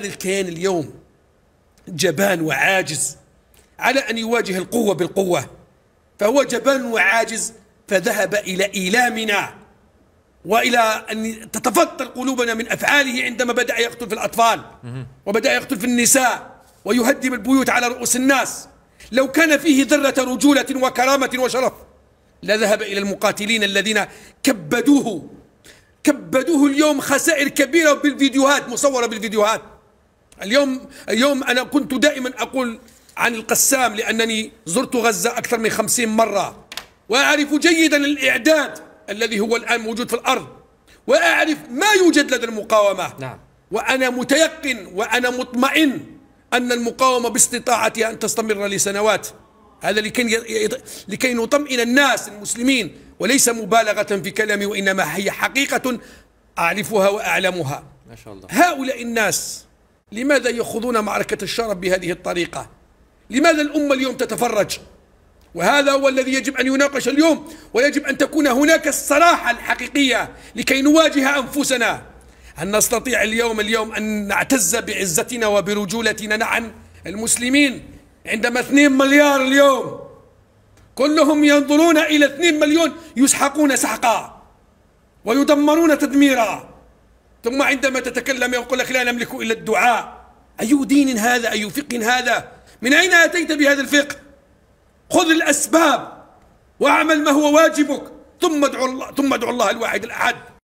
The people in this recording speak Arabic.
هذا الكيان اليوم جبان وعاجز على أن يواجه القوة بالقوة فهو جبان وعاجز فذهب إلى إيلامنا وإلى أن تتفطر قلوبنا من أفعاله عندما بدأ يقتل في الأطفال وبدأ يقتل في النساء ويهدم البيوت على رؤوس الناس لو كان فيه ذرة رجولة وكرامة وشرف لذهب إلى المقاتلين الذين كبدوه كبدوه اليوم خسائر كبيرة بالفيديوهات مصورة بالفيديوهات اليوم اليوم أنا كنت دائما أقول عن القسام لأنني زرت غزة أكثر من خمسين مرة وأعرف جيدا الإعداد الذي هو الآن موجود في الأرض وأعرف ما يوجد لدى المقاومة نعم. وأنا متيقن وأنا مطمئن أن المقاومة باستطاعتها أن تستمر لسنوات هذا لكي لكي نطمئن الناس المسلمين وليس مبالغة في كلامي وإنما هي حقيقة أعرفها وأعلمها ما شاء الله هؤلاء الناس لماذا يخوضون معركة الشرب بهذه الطريقة لماذا الأمة اليوم تتفرج وهذا هو الذي يجب أن يناقش اليوم ويجب أن تكون هناك الصراحة الحقيقية لكي نواجه أنفسنا أن نستطيع اليوم اليوم أن نعتز بعزتنا وبرجولتنا نعم المسلمين عندما 2 مليار اليوم كلهم ينظرون إلى 2 مليون يسحقون سحقا ويدمرون تدميرا ثم عندما تتكلم يقول لك لا نملك إلا الدعاء أي دين هذا أي فقه هذا من أين أتيت بهذا الفقه خذ الأسباب واعمل ما هو واجبك ثم ادعو الله ثم ادعو الله الواحد الأحد